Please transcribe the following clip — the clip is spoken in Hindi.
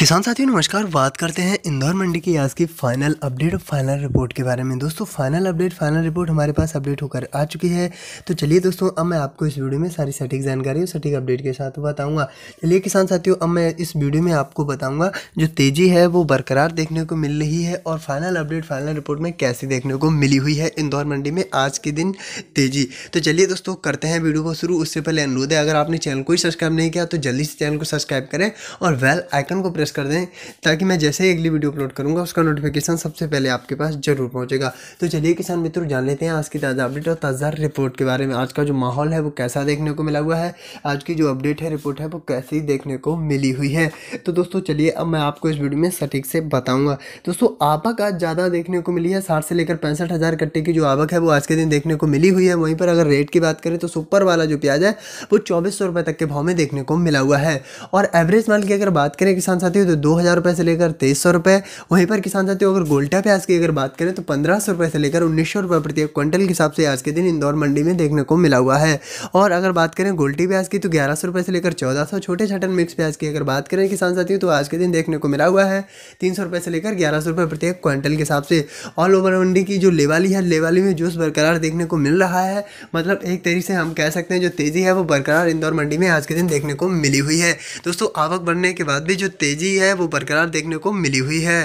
किसान साथियों नमस्कार बात करते हैं इंदौर मंडी की आज की फाइनल अपडेट और फाइनल रिपोर्ट के बारे में दोस्तों फाइनल अपडेट फाइनल रिपोर्ट हमारे पास अपडेट होकर आ चुकी है तो चलिए दोस्तों अब मैं आपको इस वीडियो में सारी सटीक जानकारी और सटीक अपडेट के साथ बताऊंगा चलिए किसान साथियों अब मैं इस वीडियो में आपको बताऊँगा जो तेज़ी है वो बरकरार देखने को मिल रही है और फाइनल अपडेट फाइनल रिपोर्ट में कैसी देखने को मिली हुई है इंदौर मंडी में आज के दिन तेज़ी तो चलिए दोस्तों करते हैं वीडियो को शुरू उससे पहले अनुरोध है अगर आपने चैनल को ही सब्सक्राइब नहीं किया तो जल्दी से चैनल को सब्सक्राइब करें और वेल आइकन को प्रेस प्रेस कर दें ताकि मैं जैसे ही अगली वीडियो अपलोड करूँगा उसका नोटिफिकेशन सबसे पहले आपके पास जरूर पहुँचेगा तो चलिए किसान मित्रों जान लेते हैं आज की ताज़ा अपडेट और ताज़ा रिपोर्ट के बारे में आज का जो माहौल है वो कैसा देखने को मिला हुआ है आज की जो अपडेट है रिपोर्ट है वो कैसी देखने को मिली हुई है तो दोस्तों चलिए अब मैं आपको इस वीडियो में सटीक से बताऊँगा दोस्तों आवक आज ज़्यादा देखने को मिली है साठ से लेकर पैंसठ हज़ार कट्टे की जो आवक है वो आज के दिन देखने को मिली हुई है वहीं पर अगर रेट की बात करें तो सुपर वाला जो प्याज है वो चौबीस सौ तक के भाव में देखने को मिला हुआ है और एवरेज माल की अगर बात करें किसान साथ साथी हो तो दो हज़ार रुपये से लेकर तेईस सौ रुपये वहीं पर किसान साथी हो अगर गोल्टा प्याज की अगर बात करें तो पंद्रह सौ रुपये से लेकर उन्नीस सौ रुपये प्रति क्विंटल के हिसाब से आज के दिन इंदौर मंडी में देखने को मिला हुआ है और अगर बात करें गोल्टी प्याज की तो ग्यारह सौ रुपये से लेकर चौदह सौ छोटे छटन मिक्स प्याज की अगर बात करें किसान साथियों तो आज के दिन देखने को मिला हुआ है तीन सौ रुपये से लेकर ग्यारह सौ रुपये प्रत्येक क्विंटल के हिसाब से ऑल ओवर मंडी की जो लेवाली है लेवाली में जूस बरकरार देखने को मिल रहा है मतलब एक तरीके से हम कह सकते हैं जो तेज़ी है वो बरकरार इंदौर मंडी में आज के दिन देखने को मिली हुई है दोस्तों आवक बढ़ने के बाद भी जो तेज़ी तेजी है वो बरकरार देखने को मिली हुई है।